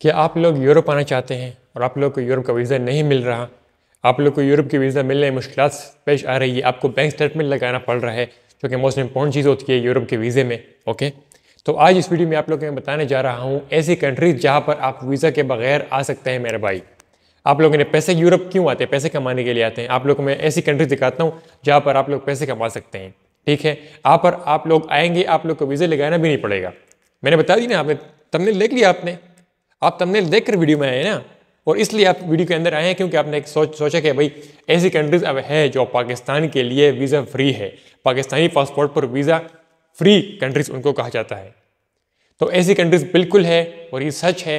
कि आप लोग यूरोप आना चाहते हैं और आप लोग को यूरोप का वीज़ा नहीं मिल रहा आप लोग को यूरोप की वीज़ा मिलने में मुश्किल पेश आ रही है आपको बैंक स्टेटमेंट लगाना पड़ रहा है जो कि मोस्ट इंपॉर्टेंट चीज़ होती है यूरोप के वीज़े में ओके तो आज इस वीडियो में आप लोग मैं बताने जा रहा हूँ ऐसी कंट्रीज जहाँ पर आप वीज़ा के बगैर आ सकते हैं मेरे भाई आप लोगों ने पैसे यूरोप क्यों आते हैं पैसे कमाने के लिए आते हैं आप लोग को मैं ऐसी कंट्रीज दिखाता हूँ जहाँ पर आप लोग पैसे कमा सकते हैं ठीक है आप पर आप लोग आएंगे आप लोग को वीज़ा लगाना भी नहीं पड़ेगा मैंने बता दी ना आपने तमने लिख लिया आपने आप तमने देखकर वीडियो में आए ना और इसलिए आप वीडियो के अंदर आए हैं क्योंकि आपने एक सोच सोचा कि भाई ऐसी कंट्रीज अब है जो पाकिस्तान के लिए वीज़ा फ्री है पाकिस्तानी पासपोर्ट पर वीज़ा फ्री कंट्रीज उनको कहा जाता है तो ऐसी कंट्रीज बिल्कुल है और ये सच है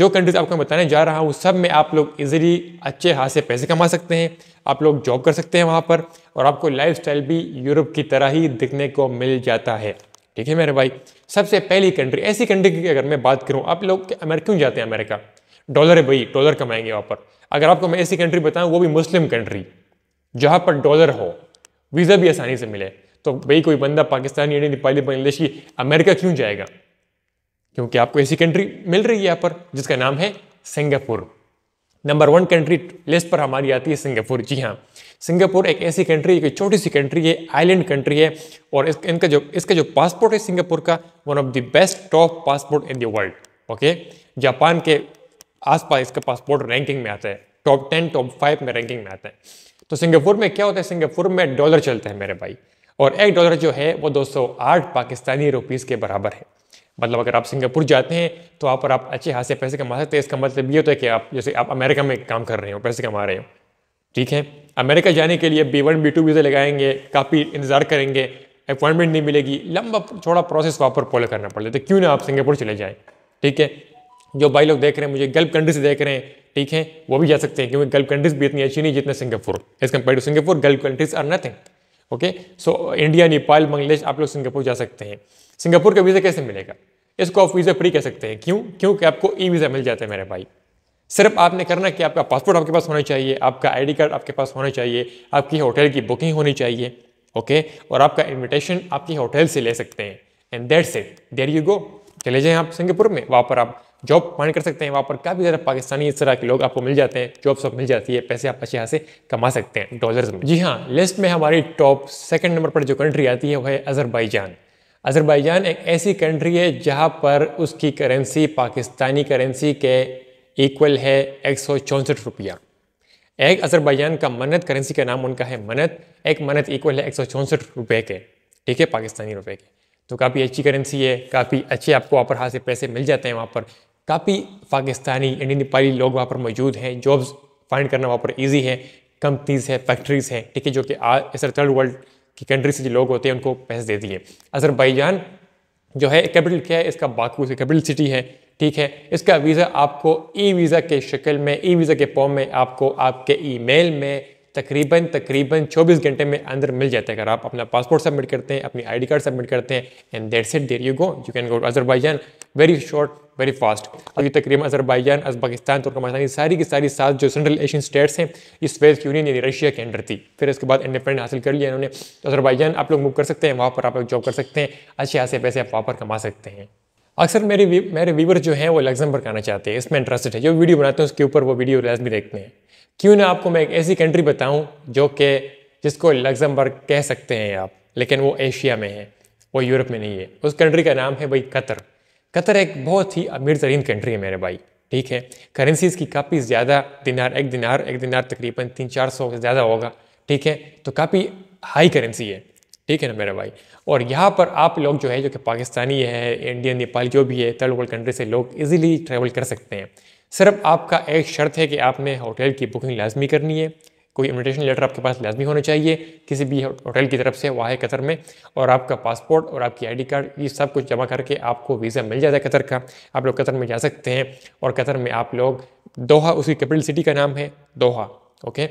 जो कंट्रीज आपको मैं बताने जा रहा हूँ सब में आप लोग इजीली अच्छे हाथ से पैसे कमा सकते हैं आप लोग जॉब कर सकते हैं वहाँ पर और आपको लाइफ भी यूरोप की तरह ही दिखने को मिल जाता है ठीक है मेरे भाई सबसे पहली कंट्री ऐसी कंट्री की अगर मैं बात करूँ आप लोग अमेरिका क्यों जाते हैं अमेरिका डॉलर है भाई डॉलर कमाएंगे वहाँ पर अगर आपको मैं ऐसी कंट्री बताऊँ वो भी मुस्लिम कंट्री जहाँ पर डॉलर हो वीज़ा भी आसानी से मिले तो भाई कोई बंदा पाकिस्तानी इंडियन नेपाली बांग्लादेशी अमेरिका क्यों जाएगा क्योंकि आपको ऐसी कंट्री मिल रही है यहाँ पर जिसका नाम है Singapore number one country list पर हमारी आती है सिंगापुर जी हाँ सिंगापुर एक ऐसी कंट्री है छोटी सी कंट्री है आइलैंड कंट्री है और इस, इनका जो इसका जो पासपोर्ट है सिंगापुर का one of the best top passport in the world okay Japan के आसपास इसका पासपोर्ट रैंकिंग में आता है टॉप टेन टॉप फाइव में रैंकिंग में आता है तो सिंगापुर में क्या होता है सिंगापुर में डॉलर चलता है मेरे भाई और एक डॉलर जो है वो दो पाकिस्तानी रुपीज के बराबर है मतलब अगर आप सिंगापुर जाते हैं तो वहाँ पर आप अच्छे खासे पैसे कमा सकते हैं इसका मतलब ये होता है कि आप जैसे आप अमेरिका में काम कर रहे हो पैसे कमा रहे हो ठीक है अमेरिका जाने के लिए B one B two visa लगाएंगे काफ़ी इंतज़ार करेंगे अपॉइंटमेंट नहीं मिलेगी लंबा थोड़ा प्रोसेस वहाँ पर फॉलो करना पड़ता है तो क्यों ना आप सिंगापुर चले जाएँ ठीक है जो भाई लोग देख रहे हैं मुझे गल्फ कंट्री से देख रहे हैं ठीक है वो भी जा सकते हैं क्योंकि गल्फ कंट्रीज भी इतनी अच्छी नहीं जितना Singapore as compare to Singapore Gulf countries are nothing okay so India Nepal Bangladesh आप लोग सिंगापुर जा सकते हैं सिंगापुर का वीज़ा कैसे मिलेगा इसको आप वीज़ा फ्री कह सकते हैं क्यों क्योंकि आपको ई वीज़ा मिल जाता है मेरे भाई सिर्फ आपने करना कि आपका पासपोर्ट आपके पास होना चाहिए आपका आई कार्ड आपके पास होना चाहिए आपकी होटल की बुकिंग होनी चाहिए ओके और आपका इन्विटेशन आपकी होटल से ले सकते हैं and that set there you go चले जाएँ आप सिंगापुर में वहाँ पर आप जॉब फाइंड कर सकते हैं वहाँ पर काफ़ी ज़्यादा पाकिस्तानी इस तरह के लोग आपको मिल जाते हैं जॉब सब मिल जाती है पैसे आप अच्छे यहाँ से कमा सकते हैं डॉलर्स में जी हाँ लिस्ट में हमारी टॉप सेकंड नंबर पर जो कंट्री आती है वह है अजरबैजान अज़रबैजान एक ऐसी कंट्री है जहाँ पर उसकी करेंसी पाकिस्तानी करेंसी के इक्वल है एक सौ चौंसठ रुपया एक अज़रबैजान का मन्नत करेंसी का नाम उनका है मन्नत एक मन्नत इक्वल है एक सौ चौंसठ रुपये के ठीक है पाकिस्तानी रुपये के तो काफ़ी अच्छी करेंसी है काफ़ी अच्छे आपको वहाँ पर हाथ से पैसे मिल जाते हैं वहाँ पर काफ़ी पाकिस्तानी इंडियन नेपाली लोग वहाँ पर मौजूद हैं जॉब्स फाइंड करना वहाँ पर ईजी है कंपनीज़ है फैक्ट्रीज़ हैं ठीक है जो कि आज थर्ड वर्ल्ड कि कंट्री से जो लोग होते हैं उनको पैसे दे दिए अजरबैजान जो है कैपिटल क्या है इसका बाकू से कैपिटल सिटी है ठीक है इसका वीज़ा आपको ई वीज़ा के शक्ल में ई वीज़ा के फॉर्म में आपको आपके ईमेल में तकरीबन तकरीबन 24 घंटे में अंदर मिल जाता है अगर आप अपना पासपोर्ट सबमिट करते हैं अपनी आईडी कार्ड सबमिट करते हैं and that set there you go you can go to Azerbaijan very short very fast अभी तकरीबन अजरबैजान अजबाकिस्तान तुर्कमास्तान ये सारी की सारी सात जो सेंट्रल एशियन स्टेट्स हैं ये स्वेज यूनियन यानी रशिया के अंडर थी फिर इसके बाद इंडिपेंडेंट हासिल कर लिया इन्होंने तो अजरबैजान आप लोग मूव कर सकते हैं वहाँ पर आप लोग जॉब कर सकते हैं अच्छे खासे पैसे आप वहाँ पर कमा सकते हैं अक्सर मेरे वी, मेरे व्यूवर जो हैं वो लग्जमबर्ग आना चाहते हैं इसमें इंटरेस्टेड है जो वीडियो बनाते हैं उसके ऊपर वो वीडियो रेल्स भी देखते हैं क्यों ना आपको मैं एक ऐसी कंट्री बताऊँ जो कि जिसको लग्जमबर्ग कह सकते हैं आप लेकिन वो एशिया में है वो यूरोप में नहीं है उस कंट्री का नाम है भाई कतर कतर एक बहुत ही अमीर तरीन कंट्री है मेरे भाई ठीक है करेंसीज़ की काफ़ी ज़्यादा दिनार एक दिनार एक दिनार तकरीबन तीन चार सौ से ज़्यादा होगा ठीक है तो काफ़ी हाई करेंसी है ठीक है ना मेरा भाई और यहाँ पर आप लोग जो है जो कि पाकिस्तानी है इंडियन नेपाल जो भी है थर्ड वर्ल्ड कंट्री से लोग इजीली ट्रैवल कर सकते हैं सिर्फ आपका एक शर्त है कि आपने होटल की बुकिंग लाजमी करनी है कोई इन्विटेशन लेटर आपके पास लाजमी होना चाहिए किसी भी होटल की तरफ से वहाँ कतर में और आपका पासपोर्ट और आपकी आईडी कार्ड ये सब कुछ जमा करके आपको वीज़ा मिल जाता है कतर का आप लोग कतर में जा सकते हैं और कतर में आप लोग दोहा उसकी कैपिटल सिटी का नाम है दोहा ओके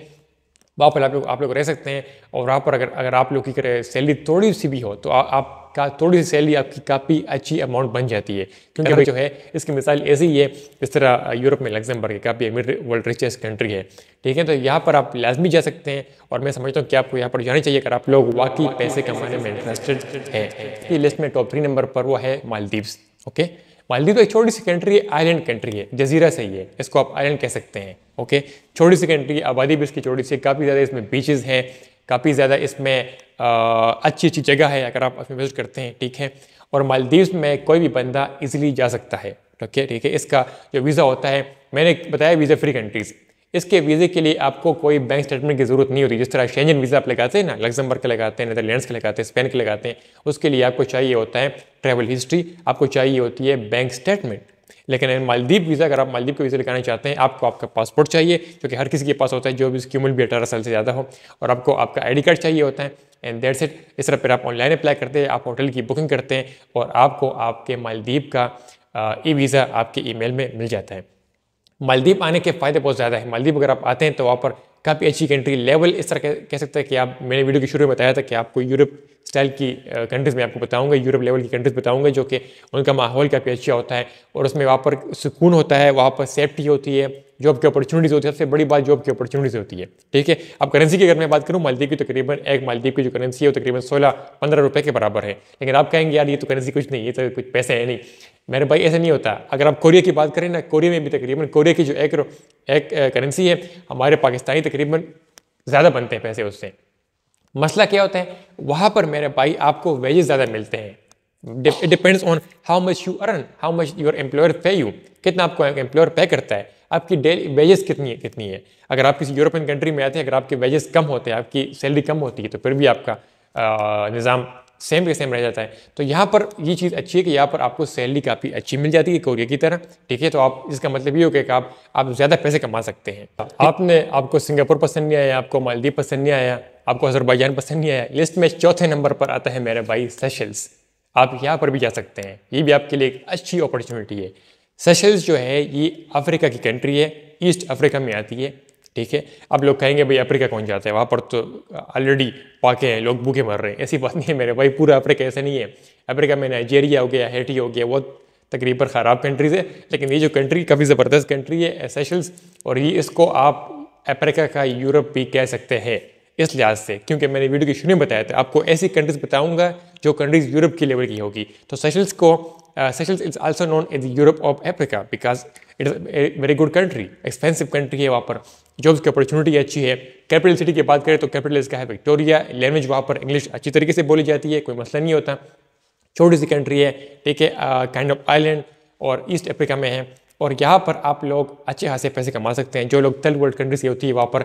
वहाँ पर आप लोग आप लोग रह सकते हैं और वहाँ पर अगर अगर आप लोग की सैलरी थोड़ी सी भी हो तो आ, आप का थोड़ी सी सैलरी आपकी काफ़ी अच्छी अमाउंट बन जाती है क्योंकि अभी जो है इसकी मिसाल ऐसी ही है जिस तरह यूरोप में लग्जमबर्ग काफ़ी अमीर वर्ल्ड रिचेस्ट कंट्री है ठीक है तो यहाँ पर आप लाजमी जा सकते हैं और मैं समझता हूँ कि आपको यहाँ पर जाना चाहिए अगर आप लोग वाकई पैसे कमाने में इंटरेस्टेड हैं ये लिस्ट में टॉप थ्री नंबर पर वो है मालदीव्स ओके मालदीव तो एक छोटी सी कंट्री है आइलैंड कंट्री है जजीरा सही है इसको आप आइलैंड कह सकते हैं ओके छोटी सी कंट्री आबादी भी इसकी छोटी सी काफ़ी ज़्यादा इसमें बीचेस हैं काफ़ी ज़्यादा इसमें अच्छी अच्छी जगह है अगर आप उसमें विजिट करते हैं ठीक है और मालदीव्स में कोई भी बंदा इजीली जा सकता है ठीक है ठीक है इसका जो वीज़ा होता है मैंने बताया वीज़ा फ्री कंट्रीज़ इसके वीज़े के लिए आपको कोई बैंक स्टेटमेंट की जरूरत नहीं होती जिस तरह शेंजन वीज़ा आप लगाते हैं ना लग्जमबर्ग के लगाते हैं नदरलैंड्स के लगाते हैं स्पेन के लगाते हैं उसके लिए आपको चाहिए होता है ट्रैवल हिस्ट्री आपको चाहिए होती है बैंक स्टेटमेंट लेकिन मालदीप वीज़ा अगर आप मालदीप का वीज़ा लगाना चाहते हैं आपको आपका पासपोर्ट चाहिए क्योंकि हर किसी के पास होता है जो भी उसकी उम्र भी अठारह साल से ज़्यादा हो और आपको आपका आई कार्ड चाहिए होता है एंड देट सेट इस तरह फिर आप ऑनलाइन अप्लाई करते हैं आप होटल की बुकिंग करते हैं और आपको आपके मालदीप का ई वीज़ा आपके मेल में मिल जाता है मालदीप आने के फ़ायदे बहुत ज़्यादा है मालदीप अगर आप आते हैं तो वहाँ पर काफ़ी अच्छी कंट्री लेवल इस तरह कह सकते हैं कि आप मैंने वीडियो की शुरू में बताया था कि आपको यूरोप स्टाइल की कंट्रीज़ में आपको बताऊंगा यूरोप लेवल की कंट्रीज़ बताऊंगा जो कि उनका माहौल काफ़ी अच्छा होता है और उसमें वहाँ पर सुकून होता है वहाँ पर सेफ्टी होती है जॉब की अपॉर्चुनिटीज़ होती है सबसे बड़ी बात जॉब की अपॉर्चुनिटीज़ होती है ठीक है अब करेंसी की अगर मैं बात करूँ मालदीव की तकरीबन तो एक मालदीव की जो करेंसी है वो तकरीबन सोलह पंद्रह रुपये के बराबर है लेकिन आप कहेंगे यार ये तो करेंसी कुछ नहीं ये तो कुछ पैसे है नहीं मेरे भाई ऐसा नहीं होता अगर आप कोरिया की बात करें ना कोरिया में भी तकरीबन कोरिया की जो एक एक करेंसी है हमारे पाकिस्तानी तकरीबन ज़्यादा बनते हैं पैसे उससे मसला क्या होता है वहाँ पर मेरे भाई आपको वेजेस ज़्यादा मिलते हैं it depends on how much you earn how much your employer pay you कितना आपको एम्प्लॉयर पे करता है आपकी डेली वेजेस कितनी है कितनी है अगर आप किसी यूरोपियन कंट्री में आते हैं अगर आपके वेजेस कम होते हैं आपकी सैलरी कम होती है तो फिर भी आपका निज़ाम सेम के सेम रह जाता है तो यहाँ पर ये चीज़ अच्छी है कि यहाँ पर आपको सैलरी काफ़ी अच्छी मिल जाती है कोरिया की तरह ठीक है तो आप इसका मतलब ये हो गया कि आप आप ज़्यादा पैसे कमा सकते हैं आपने आपको सिंगापुर पसंद नहीं आया आपको मालदीव पसंद नहीं आया आपको अजरबैजान पसंद नहीं आया लिस्ट में चौथे नंबर पर आता है मेरा भाई सेशल्स आप यहाँ पर भी जा सकते हैं ये भी आपके लिए एक अच्छी अपॉर्चुनिटी है सेशल्स जो है ये अफ्रीका की कंट्री है ईस्ट अफ्रीका में आती है ठीक है अब लोग कहेंगे भाई अफ्रीका कौन जाता है वहाँ पर तो ऑलरेडी पाके हैं लोग भूखे मर रहे हैं ऐसी बात नहीं है मेरे भाई पूरा अफ्रीका ऐसा नहीं है अफ्रीका में नाइजेरिया हो गया हेटी हो गया वो तकरीबन ख़राब कंट्रीज़ है लेकिन ये जो कंट्री काफ़ी ज़बरदस्त कंट्री है सेशल्स और ये इसको आप अफ्रीका का यूरोप भी कह सकते हैं इस लिहाज से क्योंकि मैंने वीडियो की शुरू में बताया था आपको ऐसी कंट्रीज़ बताऊंगा जो कंट्रीज़ यूरोप की लेवल की होगी तो सेशल्स को Seychelles is also known as Europe of Africa because it is very good country expensive country है वहाँ पर जॉब्स की अपॉर्चुनिटी अच्छी है कैपिटल सिटी की बात करें तो कैपिटल इसका है विक्टोरिया लैंग्वेज वहाँ पर इंग्लिश अच्छी तरीके से बोली जाती है कोई मसला नहीं होता छोटी सी कंट्री है ठीक है काइंड ऑफ आइलैंड और ईस्ट अफ्रीका में है और यहाँ पर आप लोग अच्छे खासे पैसे कमा सकते हैं जो लोग थर्ड वर्ल्ड कंट्रीज की होती है वहाँ पर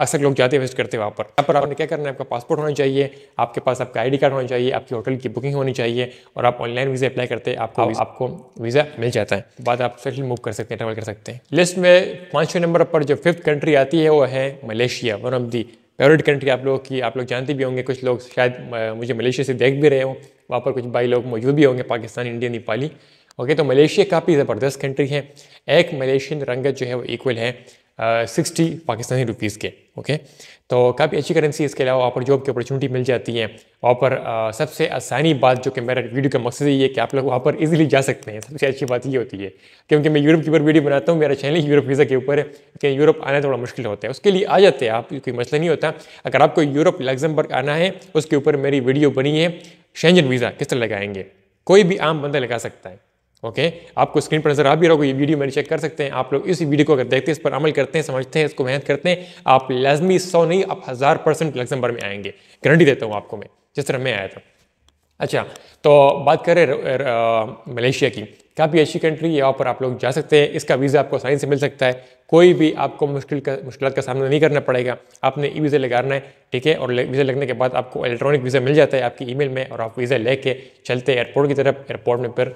अक्सर लोग जाते विजिट करते हैं वहाँ पर यहाँ पर आपने क्या करना है आपका पासपोर्ट होना चाहिए आपके पास आपका आईडी कार्ड होना चाहिए आपकी होटल की बुकिंग होनी चाहिए और आप ऑनलाइन वीज़ा अप्लाई करते हैं आपको आपको वीज़ा मिल जाता है बाद आप सेटल मूव कर सकते हैं ट्रेवल कर सकते हैं लिस्ट में पाँचवें नंबर पर जो फिफ्थ कंट्री आती है वो है Malaysia one of the favourite country आप लोग की आप लोग जानते भी होंगे कुछ लोग शायद मुझे मलेशिया से देख भी रहे हो वहाँ पर कुछ भाई लोग मौजूद भी होंगे पाकिस्तान इंडिया नेपाली ओके तो मलेशिया काफ़ी ज़बरदस्त कंट्री है एक मलेशियन रंगत जो है वो इक्वल है सिक्सटी पाकिस्तानी रुपीज़ के ओके तो काफ़ी अच्छी करेंसी इसके अलावा वहाँ पर जॉब की अपॉर्चुनिटी मिल जाती है वहाँ पर सबसे आसानी बात जो कि मेरा वीडियो का मकसद ये है कि आप लोग वहाँ पर इजीली जा सकते हैं सबसे अच्छी बात ये होती है क्योंकि मैं यूरोप के ऊपर वीडियो बनाता हूँ मेरा चैनल यूरोप वीज़ा के ऊपर है क्योंकि यूरोप आना थोड़ा मुश्किल होता है उसके लिए आ जाते हैं आप कोई मसला नहीं होता अगर आपको यूरोप लग्जमबर्ग आना है उसके ऊपर मेरी वीडियो बनी है शेंजन वीज़ा किस तरह लगाएंगे कोई भी आम बंदा लगा सकता है ओके okay? आपको स्क्रीन पर नजर आ भी रहा होगा ये वीडियो मैंने चेक कर सकते हैं आप लोग इस वीडियो को अगर देखते हैं इस पर अमल करते हैं समझते हैं इसको मेहनत करते हैं आप लाजमी सौ नहीं आप हज़ार परसेंट लग्जमबर्ग में आएंगे गारंटी देता हूँ आपको मैं जिस तरह मैं आया था अच्छा तो बात करें मलेशिया की काफ़ी अच्छी कंट्री है यहाँ पर आप लोग जा सकते हैं इसका वीज़ा आपको आसानी से मिल सकता है कोई भी आपको मुश्किल का मुश्किल का सामना नहीं करना पड़ेगा आपने ई वीज़ा लगाना है ठीक है और वीज़ा लगने के बाद आपको इलेक्ट्रॉनिक वीज़ा मिल जाता है आपकी ईमेल में और आप वीज़ा लेके चलते एयरपोर्ट की तरफ एयरपोर्ट में फिर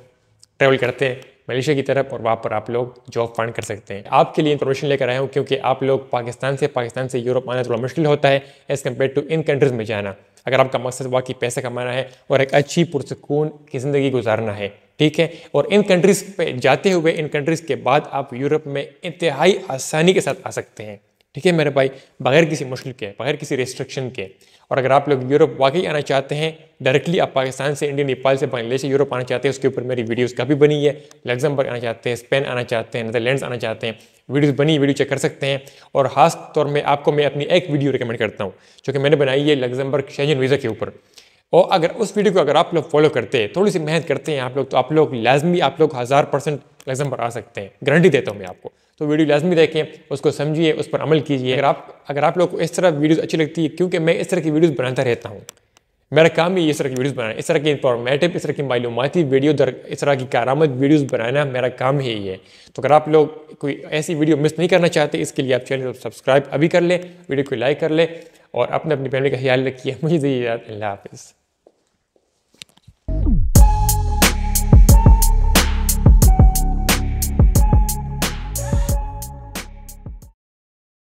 ट्रेवल करते हैं मलेशिया की तरफ और वहाँ पर आप लोग जॉब फाइंड कर सकते हैं आपके लिए इन्फॉर्मेशन लेकर आया हूँ क्योंकि आप लोग पाकिस्तान से पाकिस्तान से यूरोप आना थोड़ा मुश्किल होता है एज़ कम्पेयर टू इन कंट्रीज़ में जाना अगर आपका मकसद वाकई पैसा कमाना है और एक अच्छी पुरसकून की ज़िंदगी गुजारना है ठीक है और इन कंट्रीज़ पे जाते हुए इन कंट्रीज़ के बाद आप यूरोप में इंतहाई आसानी के साथ आ सकते हैं ठीक है मेरे भाई बगैर किसी मुश्किल के बगैर किसी रेस्ट्रिक्शन के और अगर आप लोग यूरोप वाकई आना चाहते हैं डायरेक्टली आप पाकिस्तान से इंडिया नेपाल से बांग्लादेश से यूरोप आना चाहते हैं उसके ऊपर मेरी वीडियोस काफ़ी बनी है लग्जमबर्ग आना चाहते हैं स्पेन आना चाहते हैं नदरलैंड्स आना चाहते हैं वीडियोज़ बनी वीडियो चेक कर सकते हैं और खास तौर में आपको मैं अपनी एक वीडियो रिकमेंड करता हूँ जो मैंने बनाई है लग्जमबर्ग शेंजन वीज़ा के ऊपर और अगर उस वीडियो को अगर आप लोग फॉलो करते हैं थोड़ी सी मेहनत करते हैं आप लोग तो आप लोग लाजमी आप लोग हज़ार परसेंट लेसन पर आ सकते हैं गारंटी देता हूँ मैं आपको तो वीडियो लाजमी देखें उसको समझिए उस पर अमल कीजिए अगर आप अगर आप लोग को इस तरह वीडियोज़ अच्छी लगती है क्योंकि मैं इस तरह की वीडियोज़ बनाता रहता हूँ मेरा काम ही इस तरह की वीडियोस बनाना इस तरह की इंफॉर्मेटिव इस तरह की मालूमती वीडियो दर इस तरह की कारामद वीडियोस बनाना मेरा काम ही है तो अगर आप लोग कोई ऐसी वीडियो मिस नहीं करना चाहते इसके लिए आप चैनल को सब्सक्राइब अभी कर लें वीडियो को लाइक कर लें और अपने अपनी फैमिली का ख्याल रखिए मुझे दीजिए अल्लाह हाफिज़